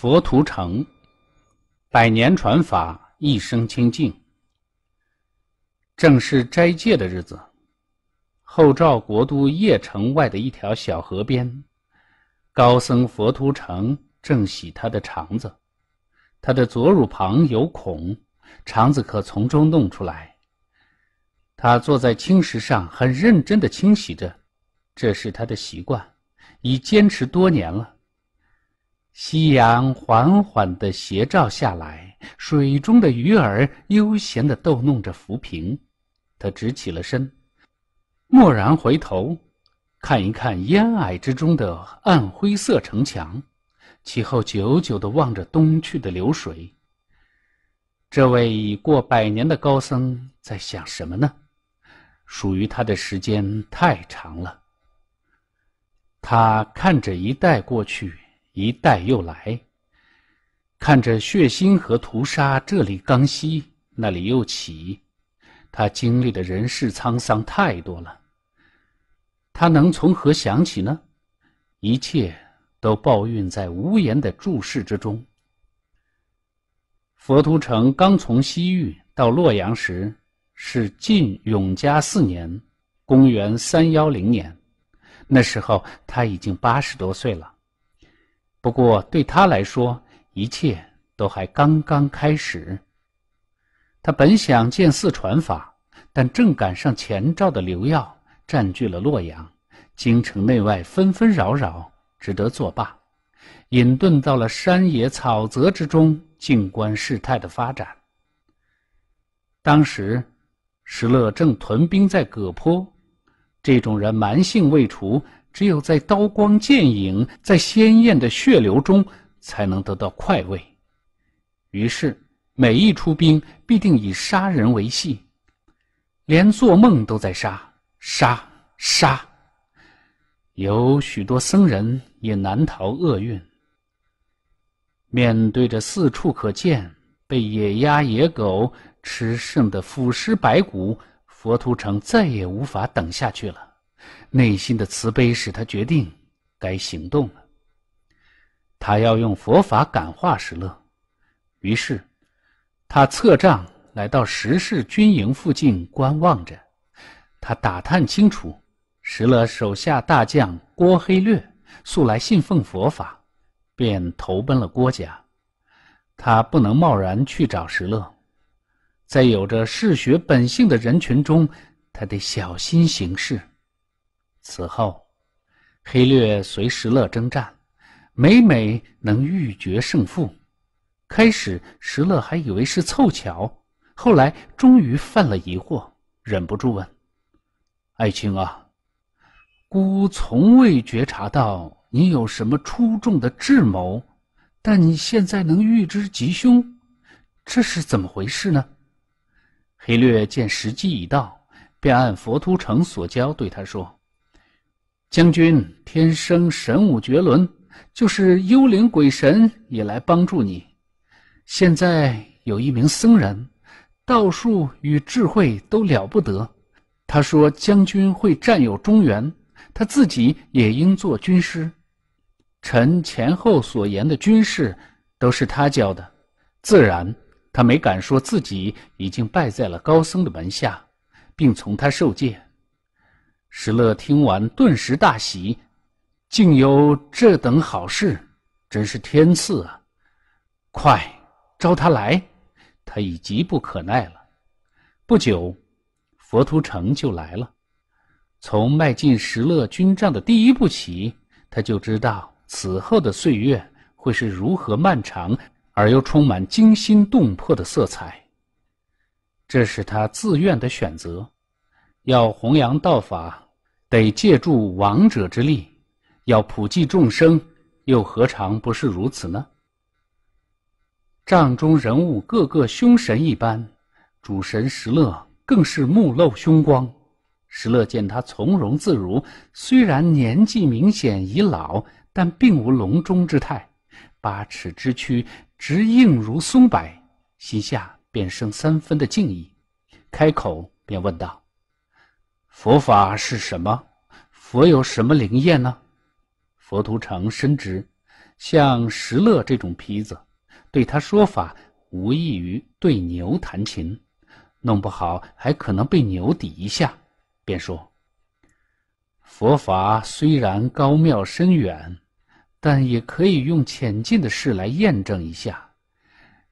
佛图澄，百年传法，一生清净。正是斋戒的日子，后赵国都邺城外的一条小河边，高僧佛图澄正洗他的肠子，他的左乳旁有孔，肠子可从中弄出来。他坐在青石上，很认真的清洗着，这是他的习惯，已坚持多年了。夕阳缓缓的斜照下来，水中的鱼儿悠闲的逗弄着浮萍。他直起了身，蓦然回头，看一看烟霭之中的暗灰色城墙，其后久久的望着东去的流水。这位已过百年的高僧在想什么呢？属于他的时间太长了。他看着一代过去。一代又来，看着血腥和屠杀，这里刚息，那里又起。他经历的人世沧桑太多了，他能从何想起呢？一切都抱怨在无言的注视之中。佛图城刚从西域到洛阳时，是晋永嘉四年，公元三幺零年，那时候他已经八十多岁了。不过对他来说，一切都还刚刚开始。他本想见寺传法，但正赶上前赵的刘耀占据了洛阳，京城内外纷纷扰扰，只得作罢，隐遁到了山野草泽之中，静观事态的发展。当时，石勒正屯兵在葛坡，这种人蛮性未除。只有在刀光剑影、在鲜艳的血流中，才能得到快慰。于是，每一出兵必定以杀人为戏，连做梦都在杀、杀、杀。有许多僧人也难逃厄运。面对着四处可见被野鸭、野狗吃剩的腐尸白骨，佛图城再也无法等下去了。内心的慈悲使他决定该行动了。他要用佛法感化石勒，于是他策杖来到石氏军营附近观望着。他打探清楚，石勒手下大将郭黑略素来信奉佛法，便投奔了郭家。他不能贸然去找石勒，在有着嗜血本性的人群中，他得小心行事。此后，黑略随石勒征战，每每能欲决胜负。开始，石勒还以为是凑巧，后来终于犯了疑惑，忍不住问：“爱卿啊，孤从未觉察到你有什么出众的智谋，但你现在能预知吉凶，这是怎么回事呢？”黑略见时机已到，便按佛图城所教对他说。将军天生神武绝伦，就是幽灵鬼神也来帮助你。现在有一名僧人，道术与智慧都了不得。他说将军会占有中原，他自己也应做军师。臣前后所言的军事，都是他教的。自然，他没敢说自己已经拜在了高僧的门下，并从他受戒。石勒听完，顿时大喜，竟有这等好事，真是天赐啊！快招他来，他已急不可耐了。不久，佛图成就来了。从迈进石勒军帐的第一步起，他就知道此后的岁月会是如何漫长而又充满惊心动魄的色彩。这是他自愿的选择。要弘扬道法，得借助王者之力；要普济众生，又何尝不是如此呢？帐中人物个个凶神一般，主神石勒更是目露凶光。石勒见他从容自如，虽然年纪明显已老，但并无隆中之态，八尺之躯直硬如松柏，心下便生三分的敬意，开口便问道。佛法是什么？佛有什么灵验呢？佛图成深知，像石勒这种坯子，对他说法无异于对牛弹琴，弄不好还可能被牛抵一下。便说：“佛法虽然高妙深远，但也可以用浅近的事来验证一下。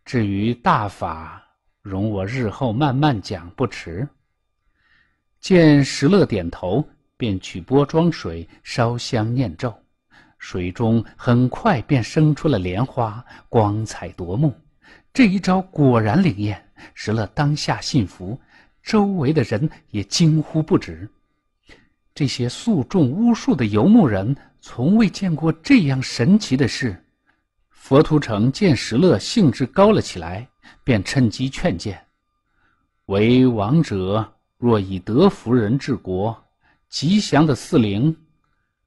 至于大法，容我日后慢慢讲不迟。”见石勒点头，便取钵装水，烧香念咒，水中很快便生出了莲花，光彩夺目。这一招果然灵验，石勒当下信服，周围的人也惊呼不止。这些素众巫术的游牧人，从未见过这样神奇的事。佛图澄见石勒兴致高了起来，便趁机劝谏：“为王者。”若以德服人治国，吉祥的四灵，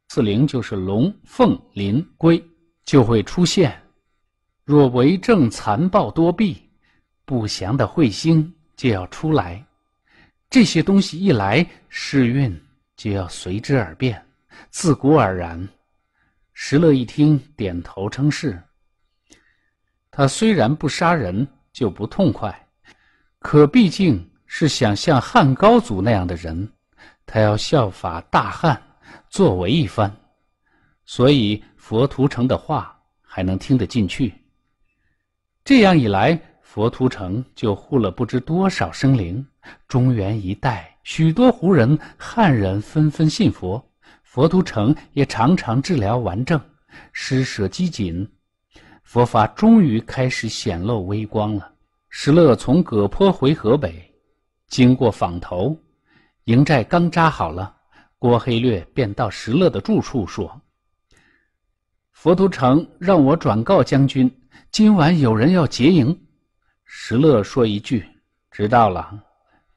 四灵就是龙凤麟龟，就会出现；若为政残暴多弊，不祥的彗星就要出来。这些东西一来，世运就要随之而变。自古而然。石勒一听，点头称是。他虽然不杀人就不痛快，可毕竟。是想像汉高祖那样的人，他要效法大汉，作为一番。所以佛图澄的话还能听得进去。这样一来，佛图澄就护了不知多少生灵。中原一带许多胡人、汉人纷纷信佛，佛图澄也常常治疗顽症，施舍积谨，佛法终于开始显露微光了。石勒从葛坡回河北。经过坊头，营寨刚扎好了，郭黑略便到石勒的住处说：“佛图城让我转告将军，今晚有人要劫营。”石勒说一句：“知道了。”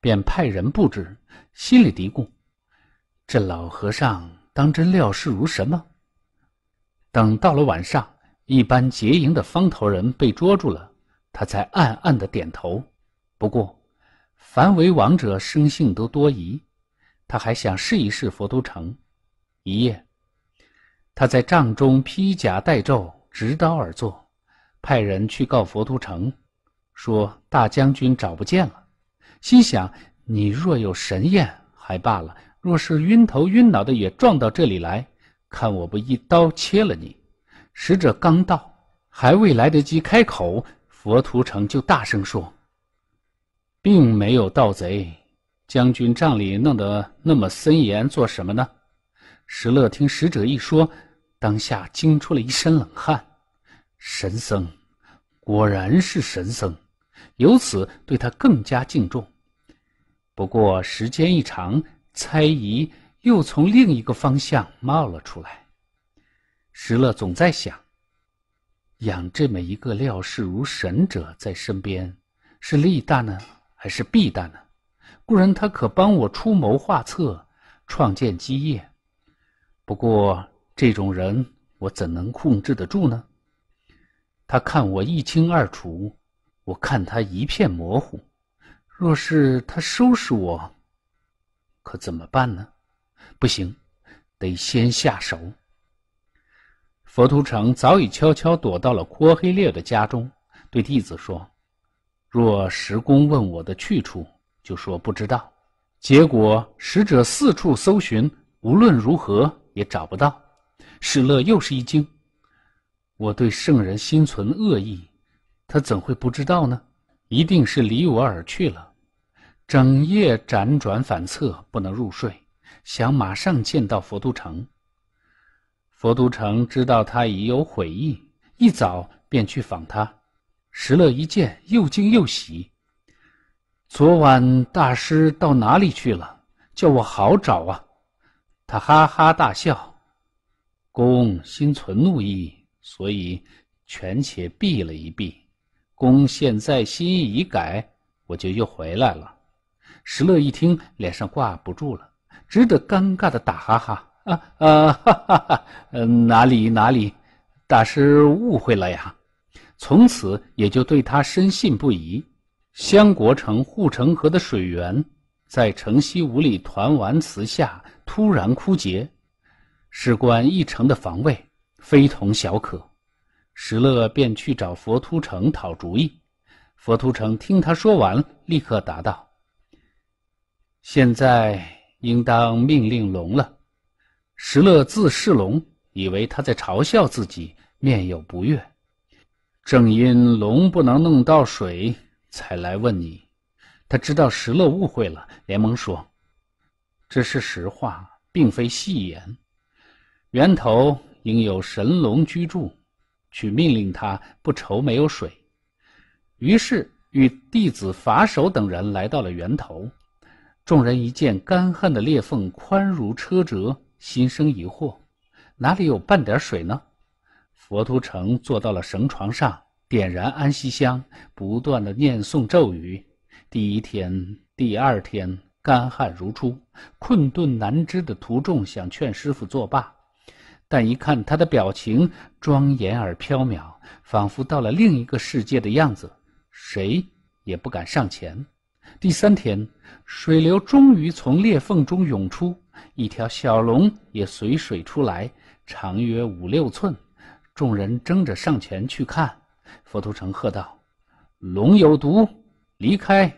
便派人布置，心里嘀咕：“这老和尚当真料事如神吗？”等到了晚上，一般劫营的方头人被捉住了，他才暗暗的点头。不过，凡为王者，生性都多疑。他还想试一试佛都城。一夜，他在帐中披甲戴胄，执刀而坐，派人去告佛都城，说大将军找不见了。心想：你若有神验还罢了，若是晕头晕脑的也撞到这里来，看我不一刀切了你！使者刚到，还未来得及开口，佛图城就大声说。并没有盗贼，将军帐里弄得那么森严，做什么呢？石勒听使者一说，当下惊出了一身冷汗。神僧，果然是神僧，由此对他更加敬重。不过时间一长，猜疑又从另一个方向冒了出来。石勒总在想，养这么一个料事如神者在身边，是利大呢？还是避淡呢，固然他可帮我出谋划策，创建基业。不过这种人，我怎能控制得住呢？他看我一清二楚，我看他一片模糊。若是他收拾我，可怎么办呢？不行，得先下手。佛图澄早已悄悄躲到了阔黑烈的家中，对弟子说。若石公问我的去处，就说不知道。结果使者四处搜寻，无论如何也找不到。史乐又是一惊。我对圣人心存恶意，他怎会不知道呢？一定是离我而去了。整夜辗转反侧，不能入睡，想马上见到佛都城。佛都城知道他已有悔意，一早便去访他。石乐一见，又惊又喜。昨晚大师到哪里去了？叫我好找啊！他哈哈大笑。公心存怒意，所以权且避了一避。公现在心意已改，我就又回来了。石乐一听，脸上挂不住了，只得尴尬的打哈哈：“啊啊，哈哈哈！哪里哪里，大师误会了呀。”从此也就对他深信不疑。襄国城护城河的水源在城西五里团丸祠下突然枯竭，事关一城的防卫，非同小可。石勒便去找佛图澄讨主意。佛图澄听他说完，立刻答道：“现在应当命令龙了。”石勒字世龙，以为他在嘲笑自己，面有不悦。正因龙不能弄到水，才来问你。他知道石勒误会了，连忙说：“这是实话，并非戏言。源头应有神龙居住，去命令他不愁没有水。”于是与弟子法守等人来到了源头。众人一见干旱的裂缝宽如车辙，心生疑惑：哪里有半点水呢？佛图澄坐到了绳床上，点燃安息香，不断的念诵咒语。第一天、第二天，干旱如初，困顿难支的徒众想劝师傅作罢，但一看他的表情庄严而飘渺，仿佛到了另一个世界的样子，谁也不敢上前。第三天，水流终于从裂缝中涌出，一条小龙也随水出来，长约五六寸。众人争着上前去看，佛图澄喝道：“龙有毒，离开！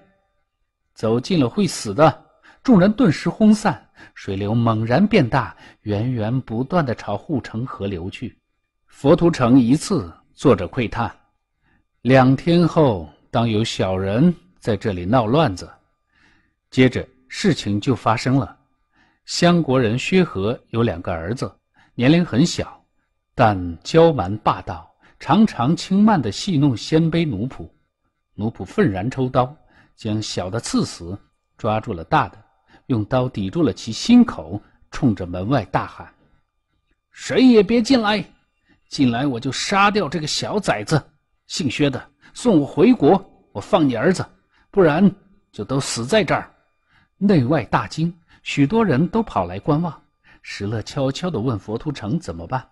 走进了会死的。”众人顿时轰散，水流猛然变大，源源不断的朝护城河流去。佛图澄一次坐着窥探，两天后，当有小人在这里闹乱子，接着事情就发生了。湘国人薛和有两个儿子，年龄很小。但骄蛮霸道，常常轻慢地戏弄鲜卑奴仆，奴仆愤然抽刀，将小的刺死，抓住了大的，用刀抵住了其心口，冲着门外大喊：“谁也别进来！进来我就杀掉这个小崽子！姓薛的，送我回国，我放你儿子；不然就都死在这儿！”内外大惊，许多人都跑来观望。石勒悄悄地问佛图城怎么办。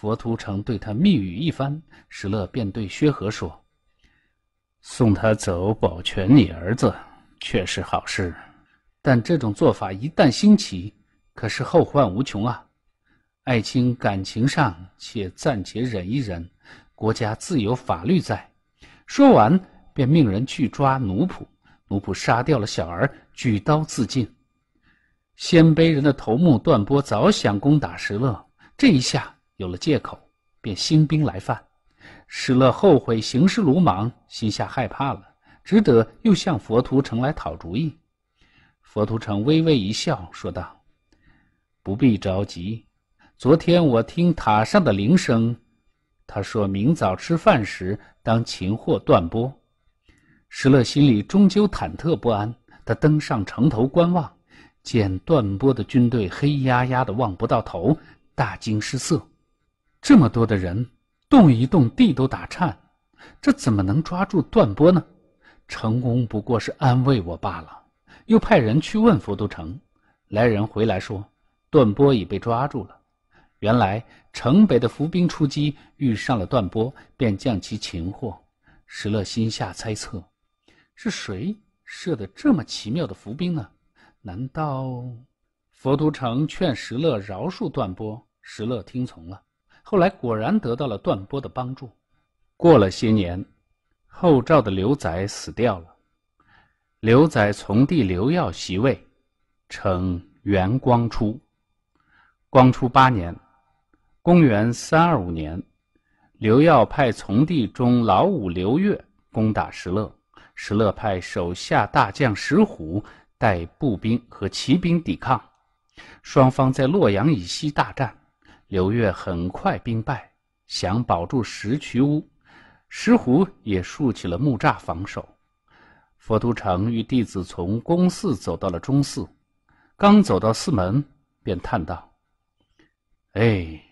佛图澄对他密语一番，石勒便对薛和说：“送他走，保全你儿子，却是好事。但这种做法一旦兴起，可是后患无穷啊！爱卿感情上且暂且忍一忍，国家自有法律在。”说完，便命人去抓奴仆。奴仆杀掉了小儿，举刀自尽。鲜卑人的头目段波早想攻打石勒，这一下。有了借口，便兴兵来犯。石勒后悔行事鲁莽，心下害怕了，只得又向佛图城来讨主意。佛图城微微一笑，说道：“不必着急。昨天我听塔上的铃声，他说明早吃饭时当擒获段波。”石勒心里终究忐忑不安，他登上城头观望，见段波的军队黑压压的望不到头，大惊失色。这么多的人动一动，地都打颤，这怎么能抓住段波呢？成功不过是安慰我罢了。又派人去问佛都城，来人回来说，段波已被抓住了。原来城北的伏兵出击，遇上了段波，便将其擒获。石勒心下猜测，是谁设的这么奇妙的伏兵呢？难道佛都城劝石勒饶恕段波？石勒听从了。后来果然得到了段波的帮助。过了些年，后赵的刘载死掉了。刘载从弟刘耀袭位，称元光初。光初八年，公元三二五年，刘耀派从弟中老五刘越攻打石勒，石勒派手下大将石虎带步兵和骑兵抵抗，双方在洛阳以西大战。刘越很快兵败，想保住石渠屋，石虎也竖起了木栅防守。佛都城与弟子从公寺走到了中寺，刚走到寺门，便叹道：“哎，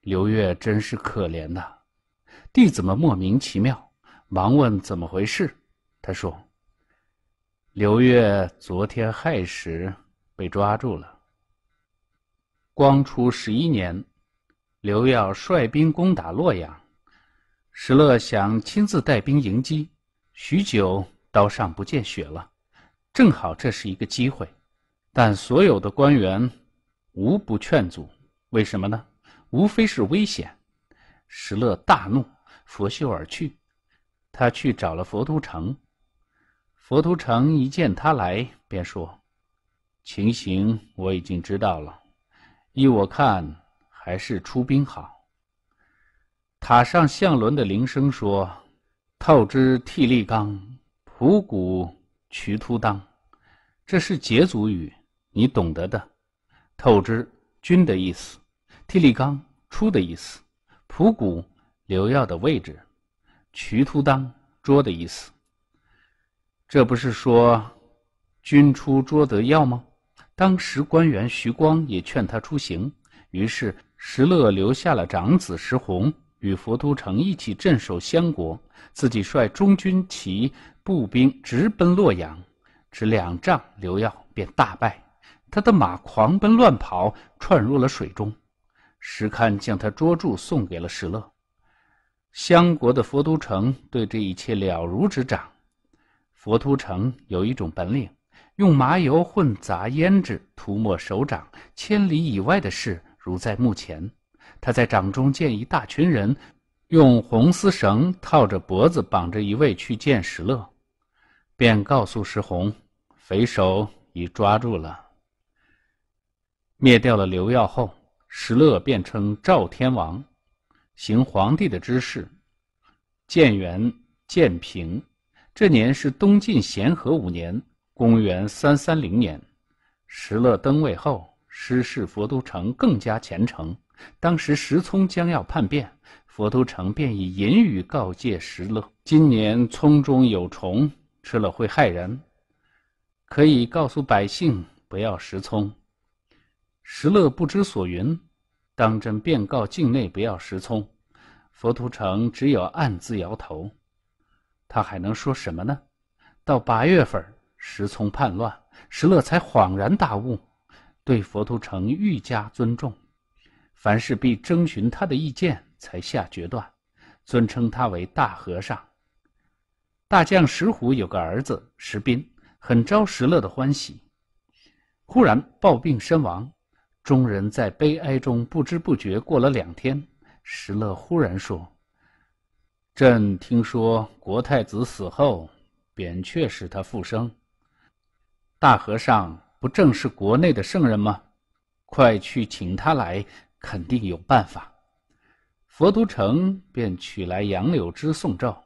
刘越真是可怜呐！”弟子们莫名其妙，忙问怎么回事。他说：“刘越昨天亥时被抓住了。光初十一年。”刘耀率兵攻打洛阳，石勒想亲自带兵迎击，许久刀上不见血了，正好这是一个机会，但所有的官员无不劝阻，为什么呢？无非是危险。石勒大怒，拂袖而去。他去找了佛图澄，佛图澄一见他来，便说：“情形我已经知道了，依我看。”还是出兵好。塔上相轮的铃声说：“透支替力刚，普谷渠突当。”这是羯族语，你懂得的。透支，军的意思；替力刚，出的意思；普谷，留耀的位置；渠突当，捉的意思。这不是说，军出捉得要吗？当时官员徐光也劝他出行，于是。石勒留下了长子石弘与佛都城一起镇守相国，自己率中军骑、步兵直奔洛阳。只两仗，刘耀便大败，他的马狂奔乱跑，窜入了水中。石堪将他捉住，送给了石勒。相国的佛都城对这一切了如指掌。佛都城有一种本领，用麻油混杂胭脂涂抹手掌，千里以外的事。如在墓前，他在掌中见一大群人，用红丝绳套着脖子绑着一位去见石勒，便告诉石红，匪首已抓住了。灭掉了刘耀后，石勒便称赵天王，行皇帝的之事，建元建平。这年是东晋咸和五年，公元三三零年，石勒登位后。失氏佛都城更加虔诚。当时石聪将要叛变，佛都城便以隐语告诫石勒：“今年葱中有虫，吃了会害人，可以告诉百姓不要食葱。”石勒不知所云，当真便告境内不要食葱。佛都城只有暗自摇头，他还能说什么呢？到八月份，石聪叛乱，石勒才恍然大悟。对佛陀城愈加尊重，凡事必征询他的意见才下决断，尊称他为大和尚。大将石虎有个儿子石斌，很招石勒的欢喜。忽然暴病身亡，众人在悲哀中不知不觉过了两天，石勒忽然说：“朕听说国太子死后，扁鹊使他复生，大和尚。”不正是国内的圣人吗？快去请他来，肯定有办法。佛都城便取来杨柳枝送照，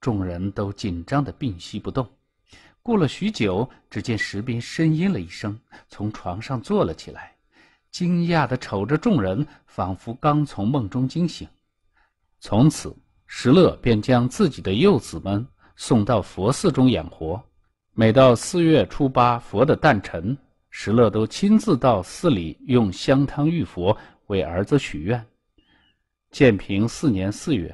众人都紧张的屏息不动。过了许久，只见石斌呻吟了一声，从床上坐了起来，惊讶的瞅着众人，仿佛刚从梦中惊醒。从此，石勒便将自己的幼子们送到佛寺中养活。每到四月初八佛的诞辰，石勒都亲自到寺里用香汤浴佛，为儿子许愿。建平四年四月，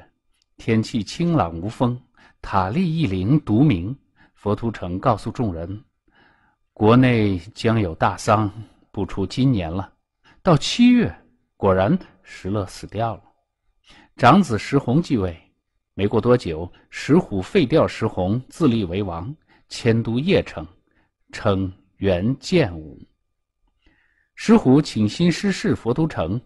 天气清朗无风，塔立一灵独明。佛图澄告诉众人，国内将有大丧，不出今年了。到七月，果然石勒死掉了。长子石弘继位，没过多久，石虎废掉石弘，自立为王。迁都邺城，称元建武。石虎请新师事佛都城，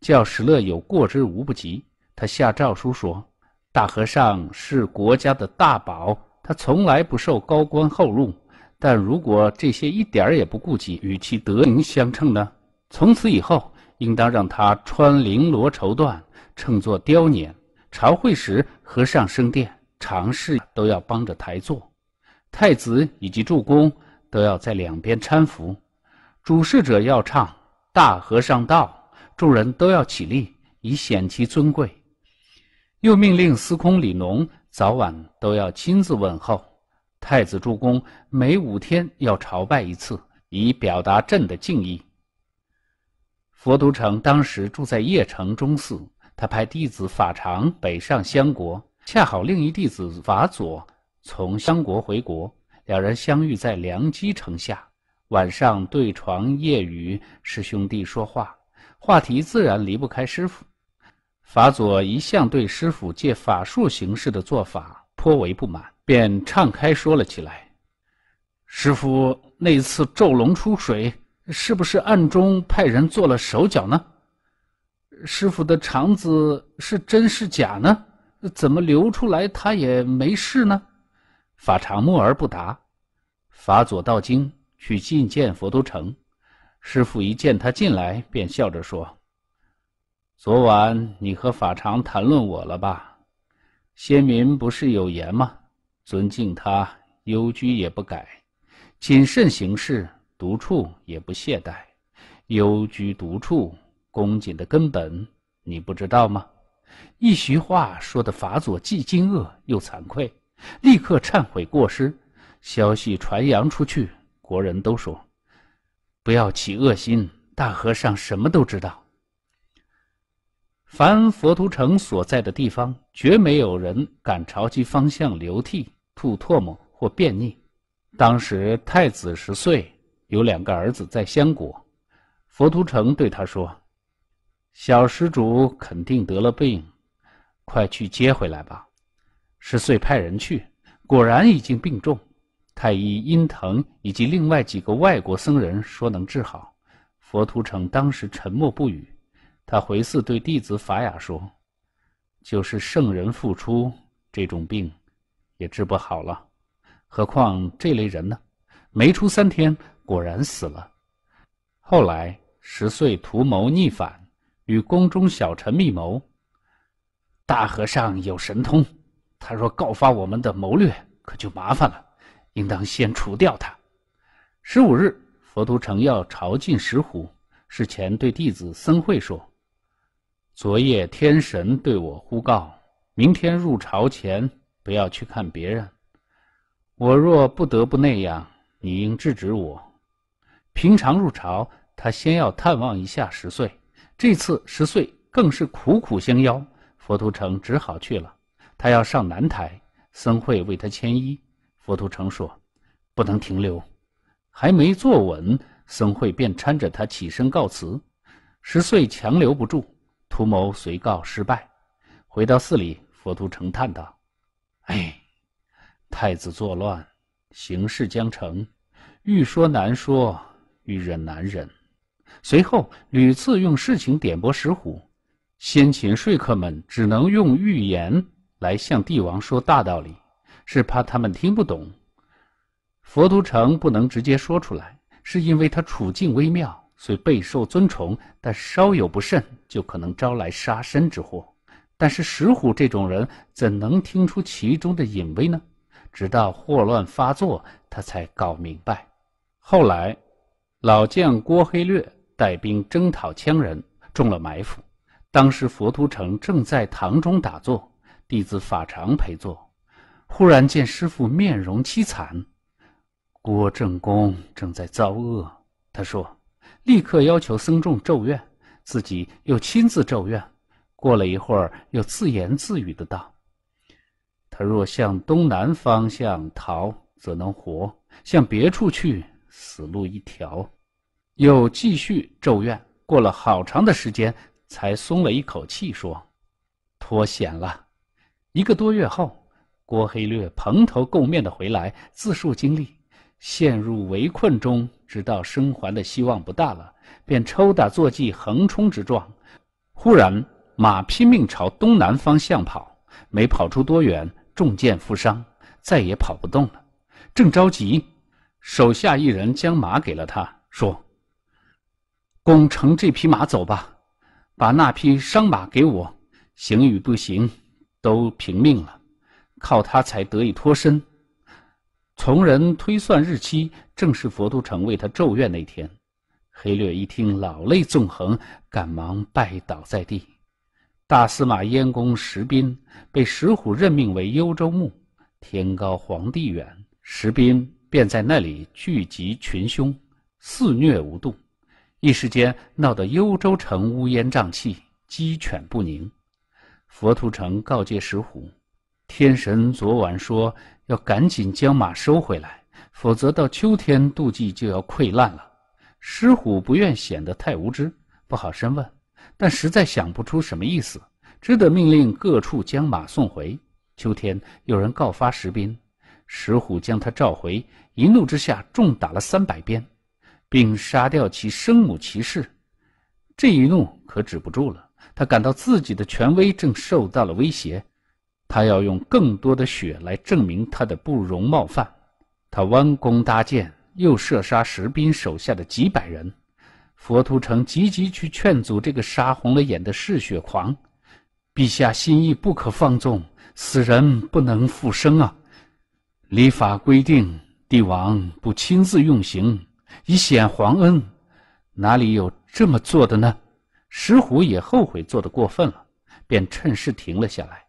叫石勒有过之无不及。他下诏书说：“大和尚是国家的大宝，他从来不受高官厚禄。但如果这些一点儿也不顾及，与其德名相称呢？从此以后，应当让他穿绫罗绸缎，乘坐雕辇。朝会时，和尚升殿，常事都要帮着抬坐。”太子以及助攻都要在两边搀扶，主事者要唱大和尚道，众人都要起立以显其尊贵。又命令司空李农早晚都要亲自问候太子助攻，每五天要朝拜一次，以表达朕的敬意。佛都城当时住在邺城中寺，他派弟子法常北上相国，恰好另一弟子法佐。从相国回国，两人相遇在梁基城下。晚上对床夜语，师兄弟说话，话题自然离不开师傅。法佐一向对师傅借法术形式的做法颇为不满，便敞开说了起来：“师傅那次咒龙出水，是不是暗中派人做了手脚呢？师傅的肠子是真是假呢？怎么流出来他也没事呢？”法常默而不答。法佐到京去觐见佛都城，师傅一见他进来，便笑着说：“昨晚你和法常谈论我了吧？先民不是有言吗？尊敬他，幽居也不改；谨慎行事，独处也不懈怠。幽居独处，恭谨的根本，你不知道吗？”一席话说的法佐既惊愕又惭愧。立刻忏悔过失，消息传扬出去，国人都说：“不要起恶心，大和尚什么都知道。”凡佛图城所在的地方，绝没有人敢朝其方向流涕、吐唾沫或便溺。当时太子十岁，有两个儿子在相国。佛图城对他说：“小施主肯定得了病，快去接回来吧。”十岁派人去，果然已经病重。太医殷腾以及另外几个外国僧人说能治好。佛图澄当时沉默不语。他回寺对弟子法雅说：“就是圣人复出，这种病也治不好了。何况这类人呢？没出三天，果然死了。后来十岁图谋逆反，与宫中小臣密谋。大和尚有神通。”他若告发我们的谋略，可就麻烦了。应当先除掉他。十五日，佛图城要朝觐石虎，事前对弟子僧会说：“昨夜天神对我呼告，明天入朝前不要去看别人。我若不得不那样，你应制止我。”平常入朝，他先要探望一下十岁，这次十岁更是苦苦相邀，佛图城只好去了。他要上南台，僧慧为他牵衣。佛图成说：“不能停留。”还没坐稳，僧慧便搀着他起身告辞。十岁强留不住，图谋随告失败。回到寺里，佛图成叹道：“哎，太子作乱，形势将成，欲说难说，欲忍难忍。”随后屡次用事情点拨石虎，先秦说客们只能用预言。来向帝王说大道理，是怕他们听不懂。佛图澄不能直接说出来，是因为他处境微妙，虽备受尊崇，但稍有不慎就可能招来杀身之祸。但是石虎这种人怎能听出其中的隐微呢？直到祸乱发作，他才搞明白。后来，老将郭黑略带兵征讨羌人，中了埋伏。当时佛图澄正在堂中打坐。弟子法常陪坐，忽然见师傅面容凄惨，郭正公正在遭厄。他说：“立刻要求僧众咒怨，自己又亲自咒怨。”过了一会儿，又自言自语的道：“他若向东南方向逃，则能活；向别处去，死路一条。”又继续咒怨，过了好长的时间，才松了一口气，说：“脱险了。”一个多月后，郭黑略蓬头垢面的回来，自述经历：陷入围困中，直到生还的希望不大了，便抽打坐骑，横冲直撞。忽然，马拼命朝东南方向跑，没跑出多远，中箭负伤，再也跑不动了。正着急，手下一人将马给了他，说：“攻乘这匹马走吧，把那匹伤马给我。行与不行。”都平命了，靠他才得以脱身。从人推算日期，正是佛都城为他咒怨那天。黑略一听，老泪纵横，赶忙拜倒在地。大司马燕公石斌被石虎任命为幽州牧，天高皇帝远，石斌便在那里聚集群凶，肆虐无度，一时间闹得幽州城乌烟瘴气，鸡犬不宁。佛图澄告诫石虎：“天神昨晚说要赶紧将马收回来，否则到秋天妒忌就要溃烂了。”石虎不愿显得太无知，不好深问，但实在想不出什么意思，只得命令各处将马送回。秋天有人告发石斌，石虎将他召回，一怒之下重打了三百鞭，并杀掉其生母骑氏。这一怒可止不住了。他感到自己的权威正受到了威胁，他要用更多的血来证明他的不容冒犯。他弯弓搭箭，又射杀石斌手下的几百人。佛图澄急急去劝阻这个杀红了眼的嗜血狂：“陛下心意不可放纵，死人不能复生啊！礼法规定，帝王不亲自用刑，以显皇恩，哪里有这么做的呢？”石虎也后悔做得过分了，便趁势停了下来。